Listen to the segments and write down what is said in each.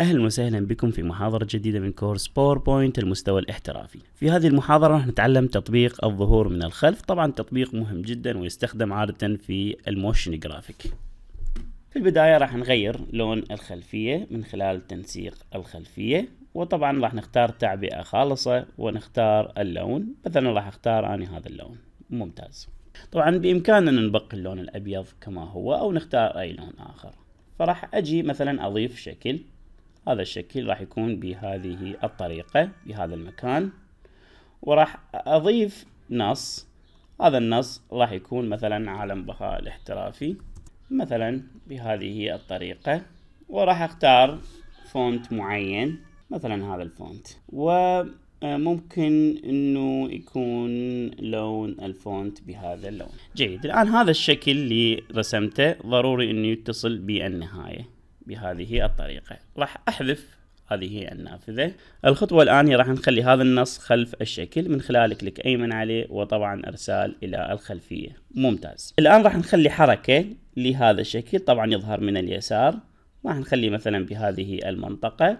اهلا وسهلا بكم في محاضرة جديدة من كورس باوربوينت المستوى الاحترافي. في هذه المحاضرة راح نتعلم تطبيق الظهور من الخلف، طبعا تطبيق مهم جدا ويستخدم عادة في الموشن جرافيك. في البداية راح نغير لون الخلفية من خلال تنسيق الخلفية، وطبعا راح نختار تعبئة خالصة ونختار اللون، مثلا راح اختار اني هذا اللون. ممتاز. طبعا بامكاننا نبقي اللون الابيض كما هو او نختار اي لون اخر. فراح اجي مثلا اضيف شكل هذا الشكل راح يكون بهذه الطريقة بهذا المكان وراح أضيف نص هذا النص راح يكون مثلا عالم بهاء الاحترافي مثلا بهذه الطريقة وراح اختار فونت معين مثلا هذا الفونت وممكن انه يكون لون الفونت بهذا اللون جيد الان هذا الشكل اللي رسمته ضروري انه يتصل بالنهاية بهذه الطريقة راح أحذف هذه النافذة الخطوة الآن راح نخلي هذا النص خلف الشكل من خلال كليك أيمن عليه وطبعا إرسال إلى الخلفية ممتاز الآن راح نخلي حركة لهذا الشكل طبعا يظهر من اليسار راح نخلي مثلا بهذه المنطقة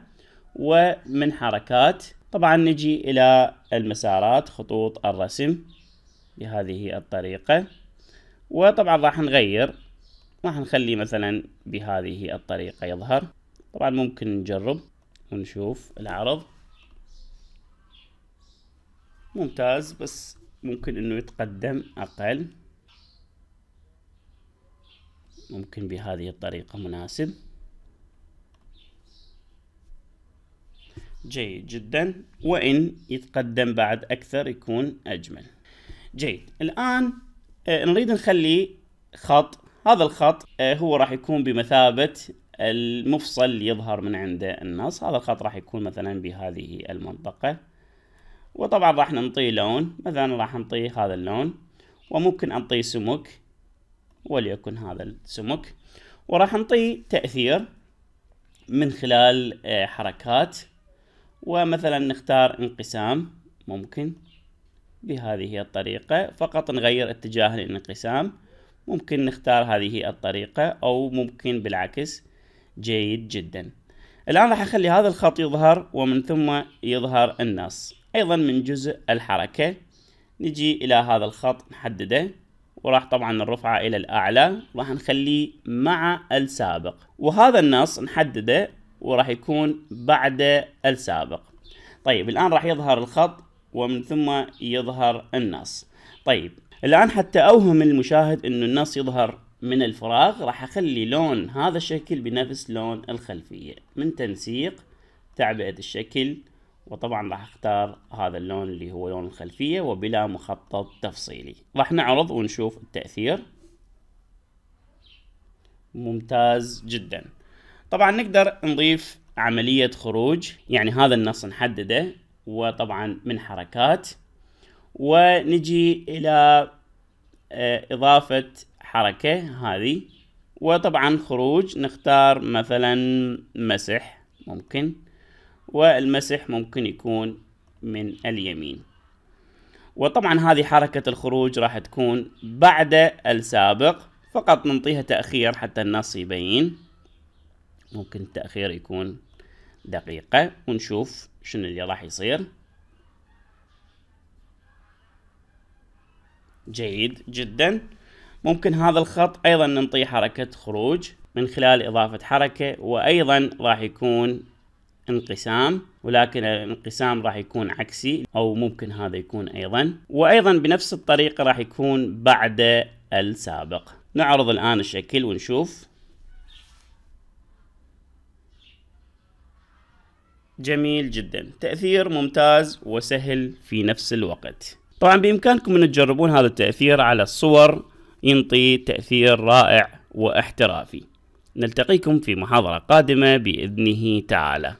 ومن حركات طبعا نجي إلى المسارات خطوط الرسم بهذه الطريقة وطبعا راح نغير راح نخليه مثلا بهذه الطريقة يظهر طبعا ممكن نجرب ونشوف العرض ممتاز بس ممكن انه يتقدم اقل ممكن بهذه الطريقة مناسب جيد جدا وإن يتقدم بعد أكثر يكون أجمل جيد الآن آه، نريد نخلي خط هذا الخط آه، هو راح يكون بمثابة المفصل اللي يظهر من عنده النص هذا الخط راح يكون مثلا بهذه المنطقة وطبعا راح نعطيه لون مثلا راح نعطيه هذا اللون وممكن أنطيه سمك وليكن هذا السمك وراح نعطيه تأثير من خلال آه، حركات ومثلا نختار انقسام ممكن بهذه الطريقة فقط نغير اتجاه الانقسام ممكن نختار هذه الطريقة أو ممكن بالعكس جيد جدا الآن راح أخلي هذا الخط يظهر ومن ثم يظهر النص أيضا من جزء الحركة نجي إلى هذا الخط نحدده وراح طبعا نرفعه إلى الأعلى راح نخليه مع السابق وهذا النص نحدده وراح يكون بعد السابق طيب الآن راح يظهر الخط ومن ثم يظهر النص طيب الآن حتى أوهم المشاهد أنه النص يظهر من الفراغ راح أخلي لون هذا الشكل بنفس لون الخلفية من تنسيق تعبئة الشكل وطبعا راح اختار هذا اللون اللي هو لون الخلفية وبلا مخطط تفصيلي راح نعرض ونشوف التأثير ممتاز جدا طبعا نقدر نضيف عملية خروج يعني هذا النص نحدده وطبعا من حركات ونجي إلى آه، إضافة حركة هذه وطبعا خروج نختار مثلا مسح ممكن والمسح ممكن يكون من اليمين وطبعا هذه حركة الخروج راح تكون بعد السابق فقط ننطيها تأخير حتى النص يبين ممكن التأخير يكون دقيقة ونشوف شنو اللي راح يصير جيد جدا ممكن هذا الخط ايضا ننطيه حركة خروج من خلال اضافة حركة وايضا راح يكون انقسام ولكن الانقسام راح يكون عكسي او ممكن هذا يكون ايضا وايضا بنفس الطريقة راح يكون بعد السابق نعرض الان الشكل ونشوف جميل جدا تأثير ممتاز وسهل في نفس الوقت طبعا بإمكانكم أن تجربون هذا التأثير على الصور ينطي تأثير رائع واحترافي نلتقيكم في محاضرة قادمة بإذنه تعالى